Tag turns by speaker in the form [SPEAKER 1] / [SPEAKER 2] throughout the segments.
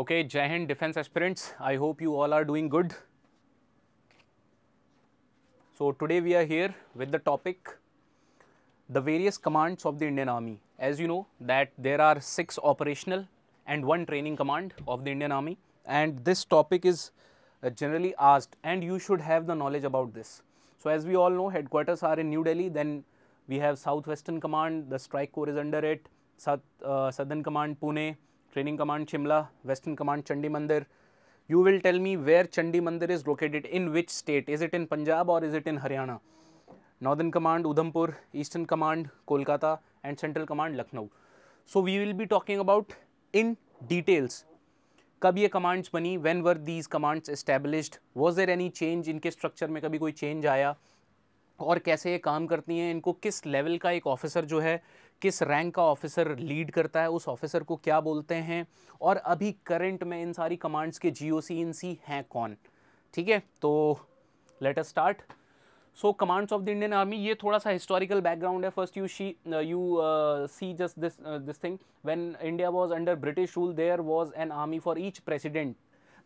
[SPEAKER 1] Okay, Jai defense aspirants, I hope you all are doing good. So, today we are here with the topic the various commands of the Indian Army. As you know that there are 6 operational and 1 training command of the Indian Army and this topic is uh, generally asked and you should have the knowledge about this. So, as we all know headquarters are in New Delhi, then we have Southwestern Command, the Strike Corps is under it, South, uh, Southern Command Pune, training command Shimla western command Chandi Mandir you will tell me where Chandi Mandir is located in which state is it in Punjab और is it in Haryana northern command Udhampur eastern command Kolkata and central command Lucknow so we will be talking about in details कब ये commands बनी when were these commands established was there any change इनके structure में कभी कोई change आया और कैसे ये काम करती हैं इनको किस लेवल का एक ऑफिसर जो है किस रैंक का ऑफिसर लीड करता है उस ऑफिसर को क्या बोलते हैं और अभी करंट में इन सारी कमांड्स के जी ओ सी इन सी हैं कौन ठीक है तो let us start so commands of the Indian army ये थोड़ा सा हिस्टोरिकल बैकग्राउंड है first you see you see just this this thing when India was under British rule there was an army for each president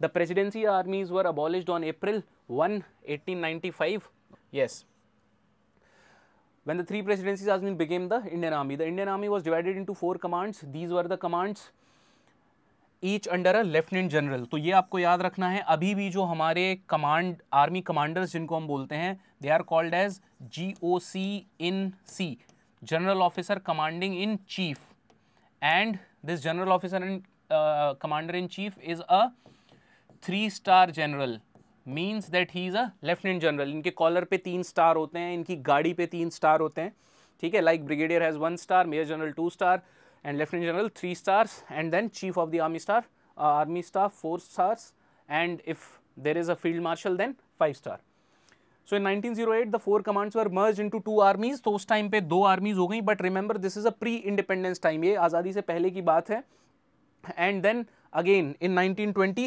[SPEAKER 1] the presidency armies were abolished on April one eighteen yes When the three presidencies been became the Indian army, the Indian army was divided into four commands. These were the commands each under a lieutenant general तो ये आपको याद रखना है अभी भी जो हमारे कमांड आर्मी कमांडर्स जिनको हम बोलते हैं they are called as G O C in C general officer commanding in chief and this general officer and commander in chief is a three star general means that he is a lieutenant general इनके collar पे तीन star होते हैं इनकी गाड़ी पे तीन star होते हैं ठीक है like brigadier has one star major general two star and lieutenant general three stars and then chief of the army star army staff four stars and if there is a field marshal then 5 star. So in 1908 four commands were merge into two armies तो उस time पे दो armies हो गई but remember this is a pre independence time ये आज़ादी से पहले की बात है and then again in 1920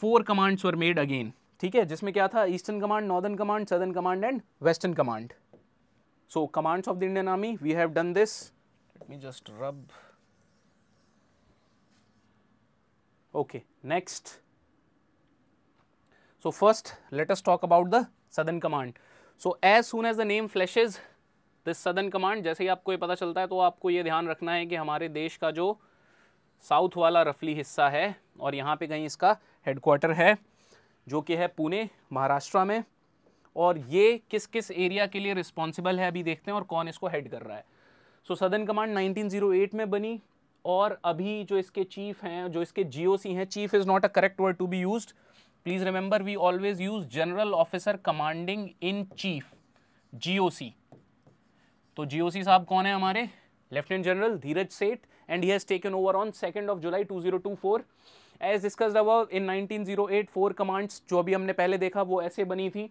[SPEAKER 1] four commands were made again ठीक है जिसमें क्या था eastern command northern command southern command and western command so commands of the Indian army we have done this let me just rub okay next so first let us talk about the southern command so as soon as the name flashes this southern command जैसे ही आपको ये पता चलता है तो आपको ये ध्यान रखना है कि हमारे देश का जो uh, साउथ वाला रफली हिस्सा है और यहाँ पे कहीं इसका हेडक्वार्टर है जो कि है पुणे महाराष्ट्र में और ये किस किस एरिया के लिए रिस्पॉन्सिबल है अभी देखते हैं और कौन इसको हेड कर रहा है सो सदन कमांड 1908 में बनी और अभी जो इसके चीफ हैं जो इसके जी हैं chief is not a correct word to be use please remember we always use general officer commanding in chief GOC तो जीओसी साहब कौन है हमारे लेफ्टिनेंट जनरल धीरज सेठ and he has taken over on 2nd of July 2024. As discussed above in 1908 four commands जो अभी हमने पहले देखा वो ऐसे बनी थी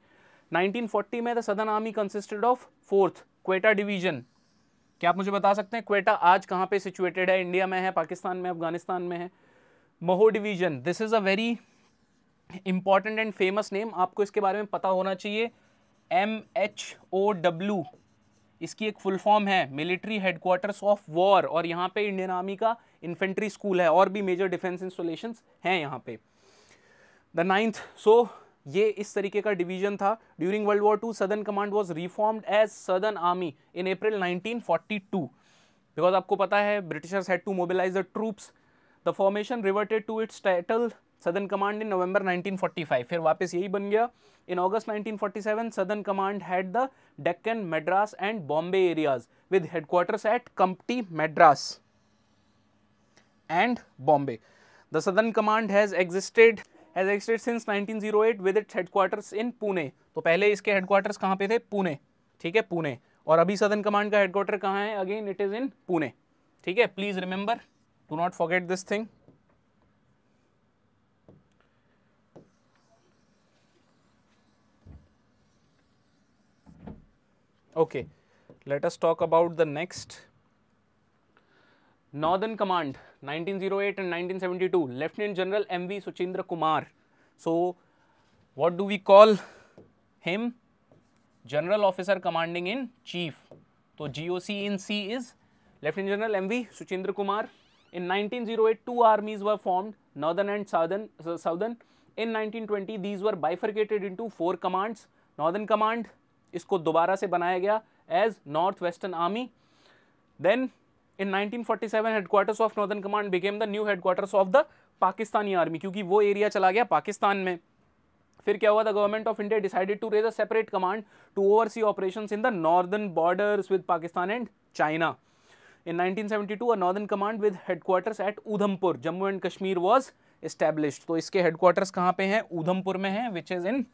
[SPEAKER 1] 1940 में the southern army consisted of fourth Quetta division क्या आप मुझे बता सकते हैं क्वेटा आज कहाँ पे सिचुएटेड है इंडिया में है पाकिस्तान में अफगानिस्तान में है Mhow division this is a very important and famous name आपको इसके बारे में पता होना चाहिए एम एच ओ डब्ल्यू इसकी एक फुल फॉर्म है मिलिट्री हेडक्वार्टर्स ऑफ वॉर और यहाँ पे इंडियन आर्मी का इन्फेंट्री स्कूल है और भी मेजर डिफेंस इंस्टॉलेशन हैं यहाँ पे द नाइन्थ सो ये इस तरीके का डिवीजन था during world war two southern command was reformed as southern army in April 1942 because आपको पता है britishers had to mobilise the troops the formation reverted to its title southern command in November 1945 फिर वापस यही बन गया इन August 1947 southern command had the Deccan Madras and Bombay areas with headquarters at Kamptee Madras and Bombay the southern command has existed has existed since 1908 with its headquarters in Pune तो पहले इसके headquarters कहाँ पे थे पुणे ठीक है पुणे और अभी सदन कमांड का हेडक्वार्टर कहाँ है again it is in Pune ठीक है please remember do not forget this thing Okay. Let us talk about the next. Northern Command 1908 and 1972 Lieutenant General M.V. Suchindra Kumar. So, what do we call him? General Officer Commanding in Chief. So, GOC in C is Lieutenant General M.V. Suchindra Kumar. In 1908, two armies were formed, Northern and Southern. Uh, Southern. In 1920, these were bifurcated into four commands, Northern Command, इसको दोबारा से बनाया गया as north western army then in 1947 headquarters of northern command became the new headquarters of the Pakistani army क्योंकि वो area चला गया पाकिस्तान में फिर क्या हुआ the government of India decided to raise a separate command to oversee operation in the northern borders with Pakistan and China In 1972, a northern command with headquarters at Udhampur Jammu and Kashmir was establish तो इसके headquarters कहाँ पे हैं? उधमपुर में हैं, which is in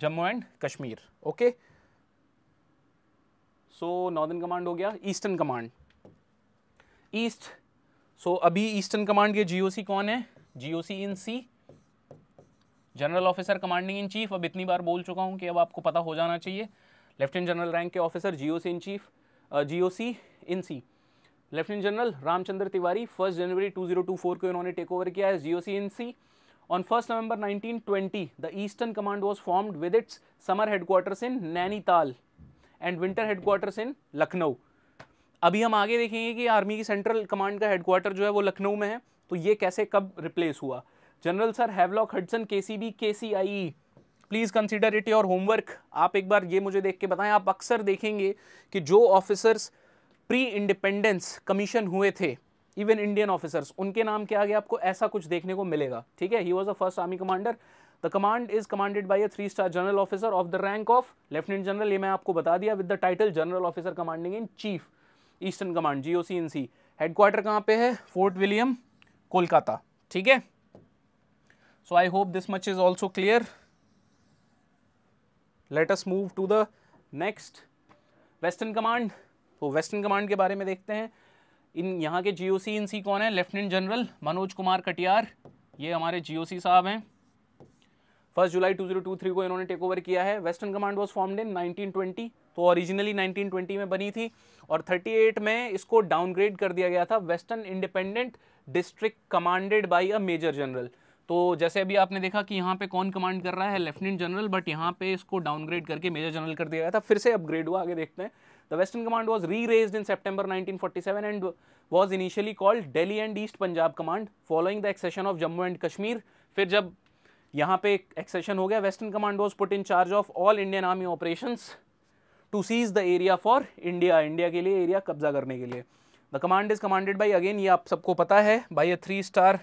[SPEAKER 1] Jammu and Kashmir okay so northern command हो गया ईस्टर्न कमांड ईस्ट सो अभी ईस्टर्न कमांड के जीओसी कौन है GOC in C general officer commanding in chief अब इतनी बार बोल चुका हूं कि अब आपको पता हो जाना चाहिए लेफ्टिनेंट जनरल रैंक के officer GOC in chief GOC in C lieutenant general Ramchandra Tiwari first जनवरी 2024 को इन्होंने टेक ओवर किया है GOC in C On 1st November 1920, the Eastern Command was formed with its summer headquarters in Nainital and winter headquarters in Lucknow. अभी हम आगे देखेंगे कि आर्मी की सेंट्रल कमांड का हेडक्वार्टर जो है वो लखनऊ में है तो ये कैसे कब रिप्लेस हुआ जनरल सर हैवलॉक हडसन के C B K C I please consider it your homework आप एक बार ये मुझे देख के बताएं आप अक्सर देखेंगे कि जो ऑफिसर्स प्री इंडिपेंडेंस कमीशन हुए थे इवन इंडियन ऑफिसर्स उनके नाम के आगे आपको ऐसा कुछ देखने को मिलेगा ठीक है he was a first army commander the command is commanded by a three star general officer of the rank of lieutenant general ये मैं आपको बता दिया with the title general officer commanding in chief eastern command G O C in C headquarter कहाँ पे है Fort William Kolkata ठीक है so I hope this much is also clear let us move to the next western command तो western command के बारे में देखते हैं इन यहाँ के जीओसी इनसी कौन है लेफ्टिनेंट जनरल मनोज कुमार कटियार ये हमारे जीओसी साहब हैं फर्स्ट जुलाई 2023 को इन्होंने टेक ओवर किया है western command was formed in 1920 तो ओरिजिनली 1920 में बनी थी और 38 में इसको डाउनग्रेड कर दिया गया था western independent district commanded by a major general तो जैसे अभी आपने देखा कि यहाँ पे कौन कमांड कर रहा है लेफ्टिनेंट जनरल बट यहाँ पे इसको डाउनग्रेड करके मेजर जनरल कर दिया गया था फिर से अपग्रेड हुआ आगे देखते हैं The Western Command was re-raised in September 1947 and was initially called Delhi and East Punjab Command following the accession of Jammu and Kashmir. फिर जब यहाँ पे accession हो गया Western Command was put in charge of all Indian Army operations to seize the area for India. India के लिए area कब्जा करने के लिए The command is commanded by again ये आप सबको पता है by a three star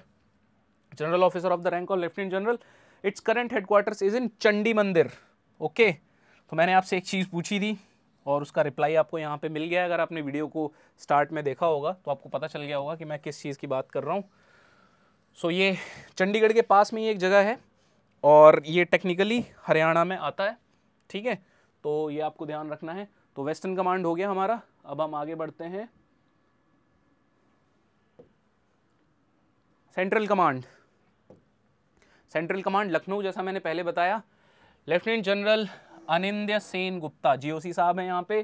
[SPEAKER 1] general officer of the rank of lieutenant general. Its current headquarters is in Chandi Mandir. Okay. तो मैंने आपसे एक चीज़ पूछी थी और उसका रिप्लाई आपको यहाँ पे मिल गया है अगर आपने वीडियो को स्टार्ट में देखा होगा तो आपको पता चल गया होगा कि मैं किस चीज़ की बात कर रहा हूँ सो ये चंडीगढ़ के पास में ही एक जगह है और ये टेक्निकली हरियाणा में आता है ठीक है तो ये आपको ध्यान रखना है तो वेस्टर्न कमांड हो गया हमारा अब हम आगे बढ़ते हैं central command central command Lucknow जैसा मैंने पहले बताया lieutenant general Anindya Sen Gupta GOC साहब हैं यहाँ पे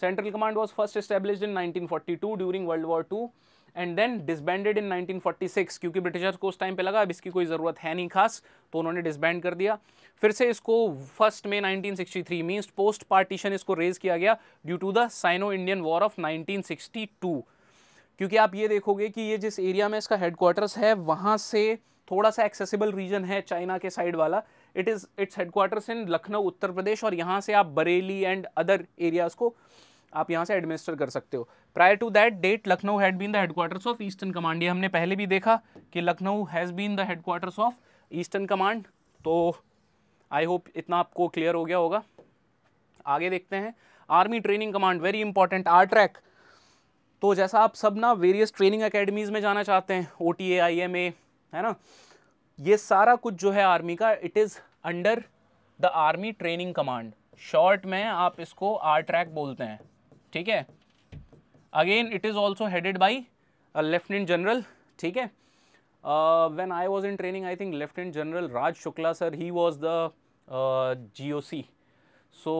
[SPEAKER 1] central command was first establish in 1942 during world war two and then disbanded in 1946 क्योंकि ब्रिटिशर्स को उस टाइम पे लगा अब इसकी कोई ज़रूरत है नहीं खास तो उन्होंने डिसबैंड कर दिया फिर से इसको फर्स्ट में 1963 सिक्सटी मीन्स पोस्ट पार्टीशन इसको रेज किया गया due to the sino Indian war of 1962 क्योंकि आप ये देखोगे कि ये जिस एरिया में इसका हेडक्वार्टर्स है वहाँ से थोड़ा सा एक्सेसिबल रीजन है चाइना के साइड वाला it is its headquarters in Lucknow Uttar Pradesh और यहाँ से आप बरेली एंड अदर एरियाज़ को आप यहाँ से एडमिनिस्टर कर सकते हो prior to that date Lucknow had been the headquarters of eastern command ये हमने पहले भी देखा कि Lucknow has been the headquarters of eastern command तो आई होप इतना आपको क्लियर हो गया होगा आगे देखते हैं army training command very important ARTRAC तो जैसा आप सब ना वेरियस ट्रेनिंग अकेडमीज़ में जाना चाहते हैं O T A I M A है ना ये सारा कुछ जो है आर्मी का it is under the army training command short में आप इसको आर ट्रैक बोलते हैं ठीक है again it is also headed by lieutenant general ठीक है when I was in training I think lieutenant general Raj Shukla sir he was the G O C so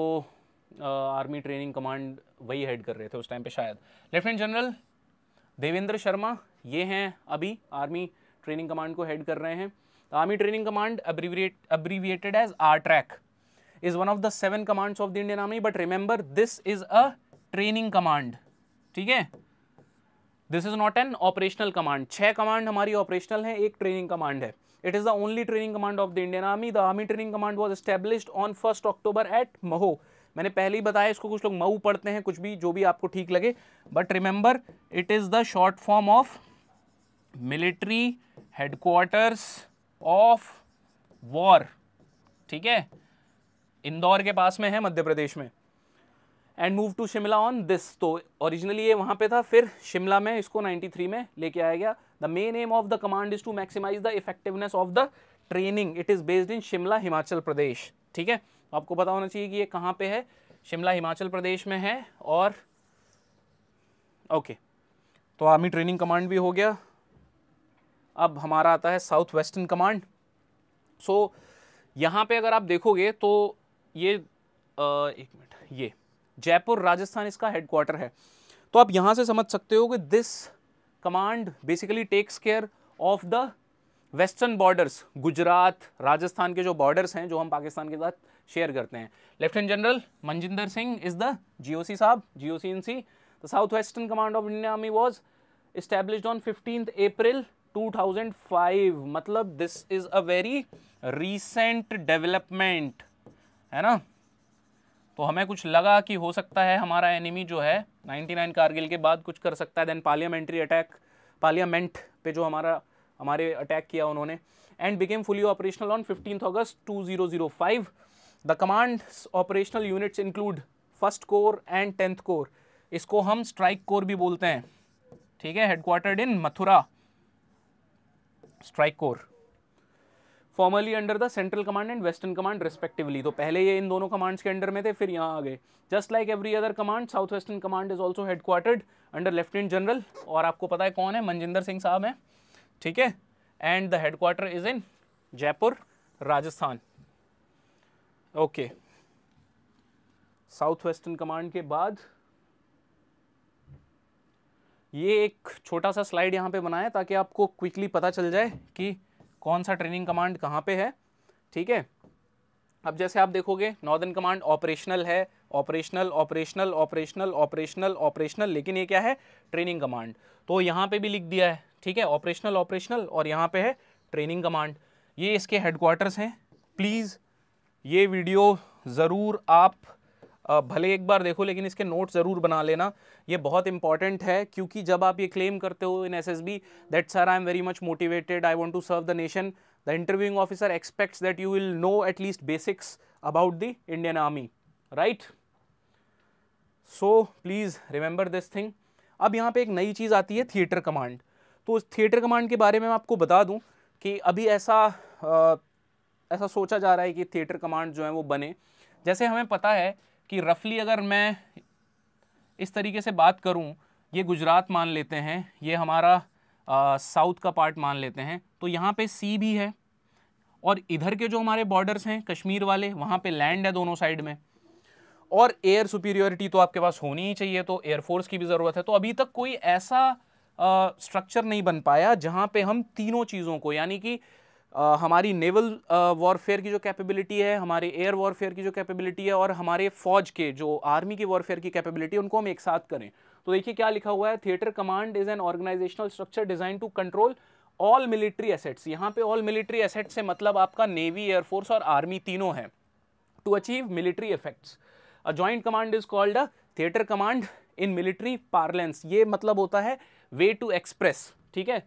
[SPEAKER 1] army training command वही हेड कर रहे थे उस टाइम पे शायद लेफ्टिनेंट जनरल देवेंद्र शर्मा ये हैं अभी आर्मी ट्रेनिंग कमांड को हेड कर रहे हैं army training command abbreviated as ARTRAC is one of the seven commands of the Indian army but remember this is a training command ठीक है this is not an operational command छह command हमारी operational है एक training command है it is the only training command of the Indian army the army training command was established on first October at Mhow मैंने पहले ही बताया इसको कुछ लोग मऊ पढ़ते हैं कुछ भी जो भी आपको ठीक लगे but remember it is the short form of military headquarters of war ठीक है इंदौर के पास में है मध्य प्रदेश में and move to Shimla on this तो ओरिजिनली ये वहाँ पे था फिर शिमला में इसको 93 में लेके आया गया the main aim of the command is to maximise the effectiveness of the training it is based in Shimla Himachal Pradesh ठीक है तो आपको पता होना चाहिए कि ये कहाँ पे है शिमला हिमाचल प्रदेश में है और ओके okay. तो आर्मी ट्रेनिंग कमांड भी हो गया अब हमारा आता है साउथ वेस्टर्न कमांड सो यहाँ पे अगर आप देखोगे तो ये आ, एक मिनट ये जयपुर राजस्थान इसका हेडक्वार्टर है तो आप यहाँ से समझ सकते हो कि this command basically takes care of the western borders Gujarat Rajasthan के जो बॉर्डर्स हैं जो हम पाकिस्तान के साथ शेयर करते हैं lieutenant general Manjinder Singh is the GOC साहब GOC in C the south western command of Indian army was established on fifteen April 2005 मतलब this is a very recent development है ना तो हमें कुछ लगा कि हो सकता है हमारा एनिमी जो है 99 कारगिल के बाद कुछ कर सकता है देन पार्लियामेंट्री अटैक पार्लियामेंट पे जो हमारा हमारे अटैक किया उन्होंने and became fully operational on fifteenth August 2005 the command operational units include first corps and tenth corps इसको हम स्ट्राइक कोर भी बोलते हैं ठीक है headquartered in Mathura strike corps formally under the central command and western command respectively तो पहले ये इन दोनों कमांड्स के अंडर में थे फिर यहाँ आ गए just like every other command south western command is also headquartered under lieutenant general और आपको पता है कौन है मनजिंदर सिंह साहब हैं ठीक है and the headquarter is in Jaipur Rajasthan okay south western command के बाद ये एक छोटा सा स्लाइड यहाँ पे बनाया ताकि आपको क्विकली पता चल जाए कि कौन सा ट्रेनिंग कमांड कहाँ पे है ठीक है अब जैसे आप देखोगे नॉर्दर्न कमांड ऑपरेशनल है operational operational operational operational operational लेकिन ये क्या है ट्रेनिंग कमांड तो यहाँ पे भी लिख दिया है ठीक है ऑपरेशनल ऑपरेशनल और यहाँ पे है ट्रेनिंग कमांड ये इसके हेडक्वार्टर्स हैं प्लीज़ ये वीडियो ज़रूर आप भले एक बार देखो लेकिन इसके नोट ज़रूर बना लेना ये बहुत इंपॉर्टेंट है क्योंकि जब आप ये क्लेम करते हो in S S B that sir I am very much motivated I want to serve the nation the interviewing officer expects that you will know at least basics about the Indian army right so please remember this thing अब यहाँ पे एक नई चीज़ आती है theatre command तो उस theatre command के बारे में मैं आपको बता दूँ कि अभी ऐसा आ, ऐसा सोचा जा रहा है कि थिएटर कमांड जो है वो बने जैसे हमें पता है कि रफली अगर मैं इस तरीके से बात करूं ये गुजरात मान लेते हैं ये हमारा साउथ का पार्ट मान लेते हैं तो यहाँ पे सी भी है और इधर के जो हमारे बॉर्डर्स हैं कश्मीर वाले वहाँ पे लैंड है दोनों साइड में और एयर सुपीरियोरिटी तो आपके पास होनी ही चाहिए तो एयरफोर्स की भी ज़रूरत है तो अभी तक कोई ऐसा स्ट्रक्चर नहीं बन पाया जहाँ पर हम तीनों चीज़ों को यानी कि हमारी नेवल वॉरफेयर की जो कैपेबिलिटी है हमारे एयर वॉरफेयर की जो कैपेबिलिटी है और हमारे फौज के जो आर्मी की वॉरफेयर की कैपेबिलिटी है उनको हम एक साथ करें तो देखिए क्या लिखा हुआ है theatre command is an organisational structure design to control all military assets यहाँ पे ऑल मिलिट्री एसेट्स से मतलब आपका नेवी एयरफोर्स और आर्मी तीनों हैं to achieve military effects a joint command is called a theatre command in military parlance ये मतलब होता है वे टू एक्सप्रेस ठीक है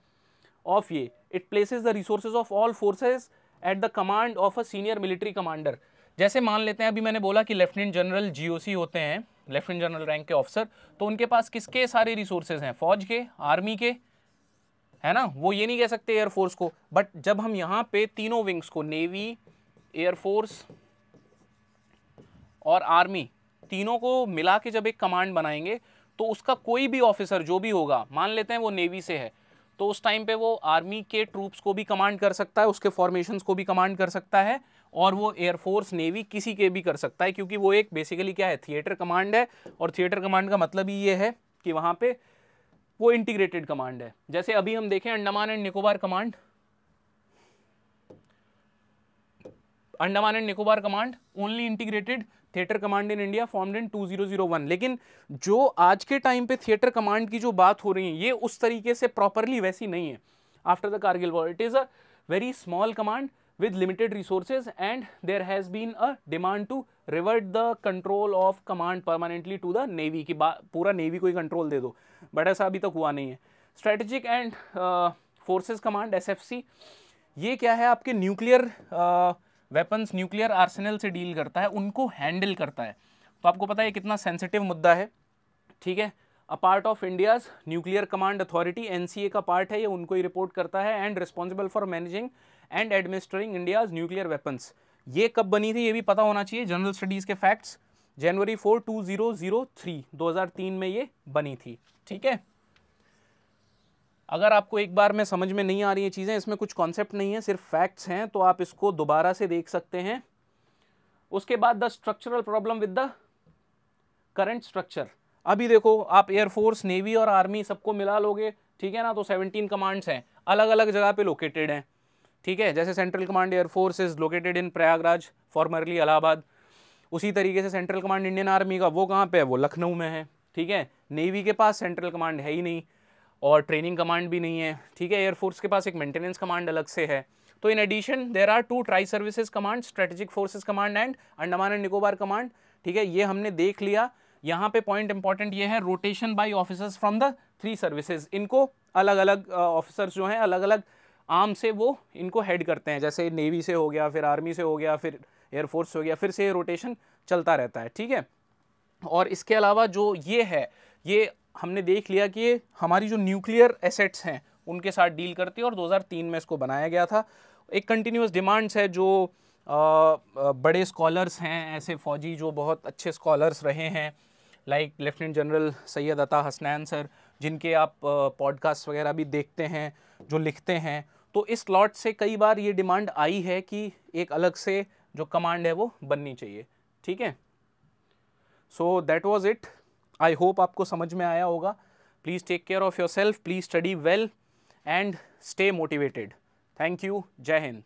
[SPEAKER 1] ऑफ ये it places the resources of all forces at the command of a senior military commander जैसे मान लेते हैं अभी मैंने बोला कि लेफ्टिनेंट जनरल जीओसी होते हैं लेफ्टिनेंट जनरल रैंक के ऑफिसर तो उनके पास किसके सारे रिसोर्सेज हैं फौज के आर्मी के है ना वो ये नहीं कह सकते एयरफोर्स को बट जब हम यहाँ पे तीनों विंग्स को नेवी एयरफोर्स और आर्मी तीनों को मिला के जब एक कमांड बनाएंगे तो उसका कोई भी ऑफिसर जो भी होगा मान लेते हैं वो नेवी से है तो उस टाइम पे वो आर्मी के ट्रूप्स को भी कमांड कर सकता है उसके फॉर्मेशंस को भी कमांड कर सकता है और वो एयरफोर्स नेवी किसी के भी कर सकता है क्योंकि वो एक बेसिकली क्या है थिएटर कमांड है और थिएटर कमांड का मतलब ही ये है कि वहाँ पे वो इंटीग्रेटेड कमांड है जैसे अभी हम देखें Andaman and Nicobar command Andaman and Nicobar command only integrated theatre command in India formed in 2001 लेकिन जो आज के टाइम पे थिएटर कमांड की जो बात हो रही है ये उस तरीके से प्रॉपरली वैसी नहीं है after the Kargil war it is a very small command with limited resources and there has been a demand to revert the control of command permanently to the navy की पूरा नेवी को ही कंट्रोल दे दो but ऐसा अभी तक हुआ नहीं है स्ट्रेटेजिक एंड फोर्सेज कमांड एस ये क्या है आपके न्यूक्लियर वेपन्स न्यूक्लियर आर्सेनल से डील करता है उनको हैंडल करता है तो आपको पता है ये कितना सेंसिटिव मुद्दा है ठीक है a part of India's nuclear command authority एन का पार्ट है ये उनको ही रिपोर्ट करता है and responsible for managing and administering India's nuclear weapons ये कब बनी थी ये भी पता होना चाहिए जनरल स्टडीज़ के फैक्ट्स जनवरी four two zero zero three दो हज़ार तीन में ये बनी थी ठीक है अगर आपको एक बार में समझ में नहीं आ रही है चीज़ें इसमें कुछ कॉन्सेप्ट नहीं है सिर्फ फैक्ट्स हैं तो आप इसको दोबारा से देख सकते हैं उसके बाद the structural problem with the current structure अभी देखो आप एयरफोर्स नेवी और आर्मी सबको मिला लोगे ठीक है ना तो सेवनटीन कमांड्स हैं अलग अलग जगह पे लोकेटेड हैं ठीक है जैसे central command air force is located in Prayagraj formerly Allahabad उसी तरीके से सेंट्रल कमांड इंडियन आर्मी का वो कहाँ पे है वो लखनऊ में है ठीक है नेवी के पास सेंट्रल कमांड है ही नहीं और ट्रेनिंग कमांड भी नहीं है ठीक है एयरफोर्स के पास एक मेंटेनेंस कमांड अलग से है तो in addition there are two tri services command strategic forces command and Andaman and Nicobar command ठीक है ये हमने देख लिया यहाँ पे पॉइंट इंपॉर्टेंट ये है rotation by officers from the three services इनको अलग अलग ऑफिसर्स जो हैं अलग अलग आर्म से वो इनको हेड करते हैं जैसे नेवी से हो गया फिर आर्मी से हो गया फिर एयरफोर्स से हो गया फिर से रोटेशन चलता रहता है ठीक है और इसके अलावा जो ये है ये हमने देख लिया कि हमारी जो न्यूक्लियर एसेट्स हैं उनके साथ डील करती है और 2003 में इसको बनाया गया था एक कंटिन्यूस डिमांड्स है जो आ, बड़े स्कॉलर्स हैं ऐसे फ़ौजी जो बहुत अच्छे स्कॉलर्स रहे हैं लाइक लेफ्टिनेंट जनरल सैयद अता हसनैन सर जिनके आप पॉडकास्ट वगैरह भी देखते हैं जो लिखते हैं तो इस लॉट से कई बार ये डिमांड आई है कि एक अलग से जो कमांड है वो बननी चाहिए ठीक है so that was it I hope आपको समझ में आया होगा please take care of your self please study well and stay motivated thank you जय हिंद